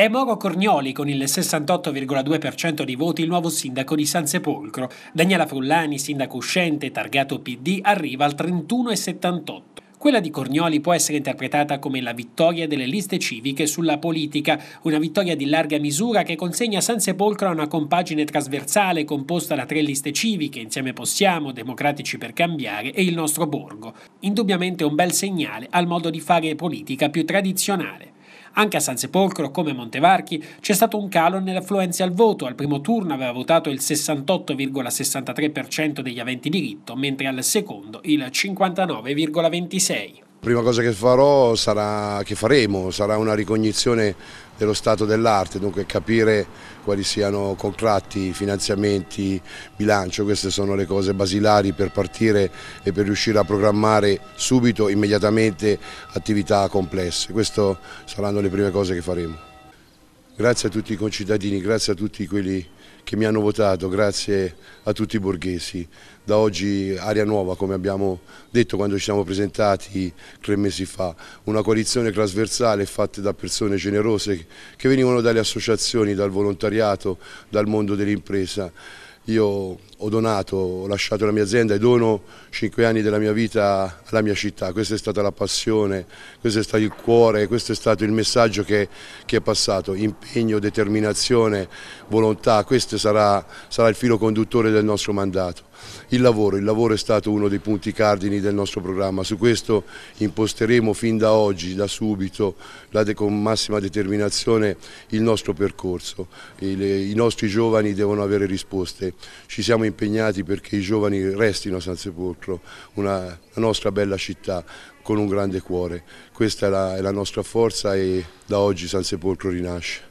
È Moro Cornioli con il 68,2% dei voti il nuovo sindaco di San Sepolcro. Daniela Frullani, sindaco uscente, targato PD, arriva al 31,78%. Quella di Cornioli può essere interpretata come la vittoria delle liste civiche sulla politica, una vittoria di larga misura che consegna San Sepolcro a una compagine trasversale composta da tre liste civiche, Insieme Possiamo, Democratici per Cambiare e Il Nostro Borgo. Indubbiamente un bel segnale al modo di fare politica più tradizionale. Anche a San Sepolcro, come Montevarchi, c'è stato un calo nell'affluenza al voto. Al primo turno aveva votato il 68,63% degli aventi diritto, mentre al secondo il 59,26% prima cosa che farò sarà, che faremo sarà una ricognizione dello stato dell'arte, dunque capire quali siano contratti, finanziamenti, bilancio, queste sono le cose basilari per partire e per riuscire a programmare subito, immediatamente attività complesse. Queste saranno le prime cose che faremo. Grazie a tutti i concittadini, grazie a tutti quelli che mi hanno votato, grazie a tutti i borghesi. Da oggi aria nuova, come abbiamo detto quando ci siamo presentati tre mesi fa, una coalizione trasversale fatta da persone generose che venivano dalle associazioni, dal volontariato, dal mondo dell'impresa. Io ho donato, ho lasciato la mia azienda e dono cinque anni della mia vita alla mia città. Questa è stata la passione, questo è stato il cuore, questo è stato il messaggio che, che è passato. Impegno, determinazione, volontà, questo sarà, sarà il filo conduttore del nostro mandato. Il lavoro, il lavoro è stato uno dei punti cardini del nostro programma, su questo imposteremo fin da oggi, da subito, con massima determinazione il nostro percorso. I nostri giovani devono avere risposte ci siamo impegnati perché i giovani restino a San Sepolcro, una, la nostra bella città con un grande cuore. Questa è la, è la nostra forza e da oggi San Sepolcro rinasce.